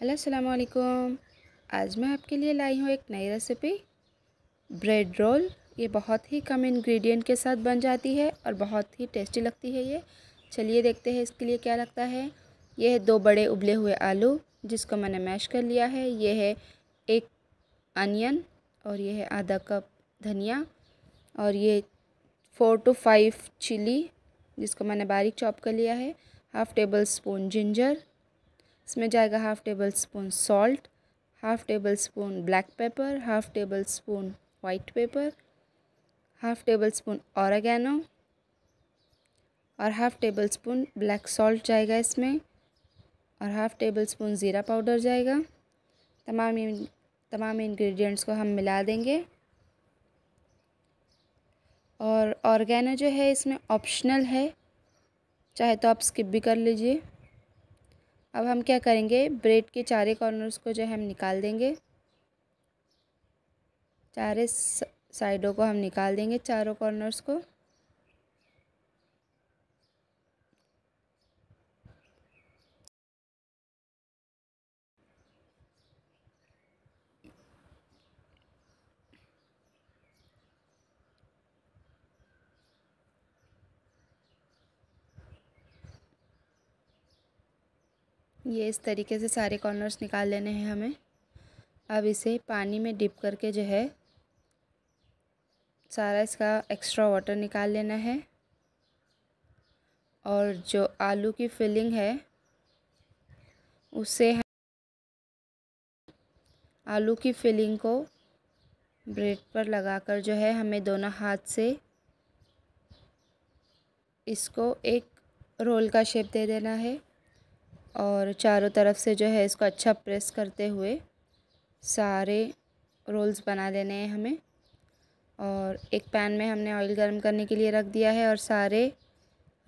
hello अस्सलाम वालेकुम आज मैं आपके लिए लाई हूँ एक नई रेसिपी ब्रेड रोल ये बहुत ही कम इंग्रेडिएंट के साथ बन जाती है और बहुत ही टेस्टी लगती है ये चलिए देखते हैं इसके लिए क्या लगता है ये है दो बड़े उबले हुए आलू जिसको मैंने मैश कर लिया है ये है एक अनियन और ये है आधा कप धनिया और ये फ़ोर टू फाइव चिली जिसको मैंने बारीक चॉप कर लिया है हाफ़ टेबल स्पून जिंजर इसमें जाएगा half tablespoon salt half tablespoon black pepper half tablespoon white pepper half tablespoon oregano और half tablespoon black salt जाएगा इसमें और हाफ़ टेबल स्पून ज़ीरा पाउडर जाएगा तमाम तमाम इंग्रेडिएंट्स को हम मिला देंगे और ऑर्गेनो जो है इसमें ऑप्शनल है चाहे तो आप स्किप भी कर लीजिए अब हम क्या करेंगे ब्रेड के चारे कॉर्नर्स को जो है हम निकाल देंगे चारे साइडों को हम निकाल देंगे चारों कॉर्नर्स को ये इस तरीके से सारे कॉर्नर्स निकाल लेने हैं हमें अब इसे पानी में डिप करके जो है सारा इसका एक्स्ट्रा वाटर निकाल लेना है और जो आलू की फिलिंग है उसे आलू की फिलिंग को ब्रेड पर लगाकर जो है हमें दोनों हाथ से इसको एक रोल का शेप दे देना है और चारों तरफ से जो है इसको अच्छा प्रेस करते हुए सारे रोल्स बना लेने हैं हमें और एक पैन में हमने ऑयल गर्म करने के लिए रख दिया है और सारे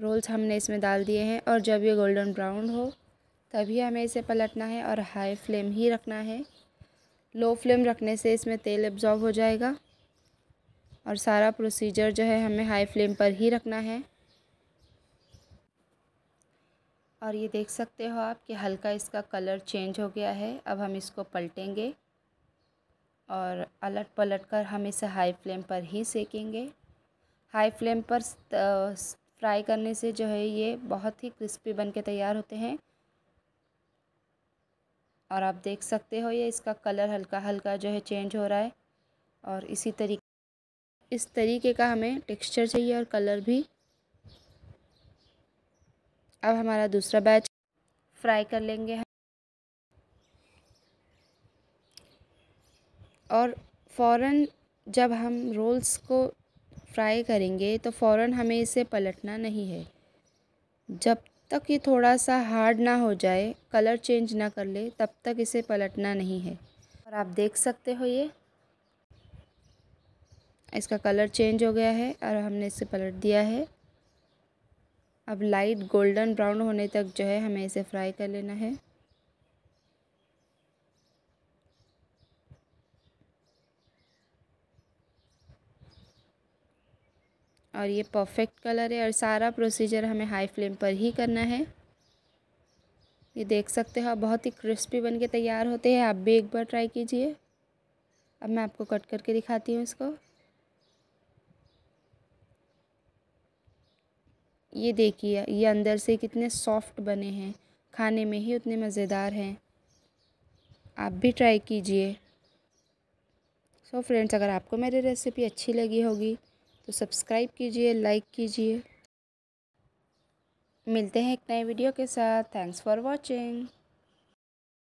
रोल्स हमने इसमें डाल दिए हैं और जब ये गोल्डन ब्राउन हो तभी हमें इसे पलटना है और हाई फ्लेम ही रखना है लो फ्लेम रखने से इसमें तेल एब्जॉर्ब हो जाएगा और सारा प्रोसीजर जो है हमें हाई फ्लेम पर ही रखना है और ये देख सकते हो आप कि हल्का इसका कलर चेंज हो गया है अब हम इसको पलटेंगे और अलट पलट कर हम इसे हाई फ्लेम पर ही सेकेंगे हाई फ्लेम पर फ्राई करने से जो है ये बहुत ही क्रिस्पी बन के तैयार होते हैं और आप देख सकते हो ये इसका कलर हल्का हल्का जो है चेंज हो रहा है और इसी तरीके इस तरीके का हमें टेक्सचर चाहिए और कलर भी अब हमारा दूसरा बैच फ्राई कर लेंगे हम और फ़ौर जब हम रोल्स को फ्राई करेंगे तो फ़ौर हमें इसे पलटना नहीं है जब तक ये थोड़ा सा हार्ड ना हो जाए कलर चेंज ना कर ले तब तक इसे पलटना नहीं है और आप देख सकते हो ये इसका कलर चेंज हो गया है और हमने इसे पलट दिया है अब लाइट गोल्डन ब्राउन होने तक जो है हमें इसे फ्राई कर लेना है और ये परफेक्ट कलर है और सारा प्रोसीजर हमें हाई फ्लेम पर ही करना है ये देख सकते हो बहुत ही क्रिस्पी बन के तैयार होते हैं आप भी एक बार ट्राई कीजिए अब मैं आपको कट करके दिखाती हूँ इसको ये देखिए ये अंदर से कितने सॉफ्ट बने हैं खाने में ही उतने मज़ेदार हैं आप भी ट्राई कीजिए सो so फ्रेंड्स अगर आपको मेरी रेसिपी अच्छी लगी होगी तो सब्सक्राइब कीजिए लाइक कीजिए मिलते हैं एक नए वीडियो के साथ थैंक्स फॉर वॉचिंग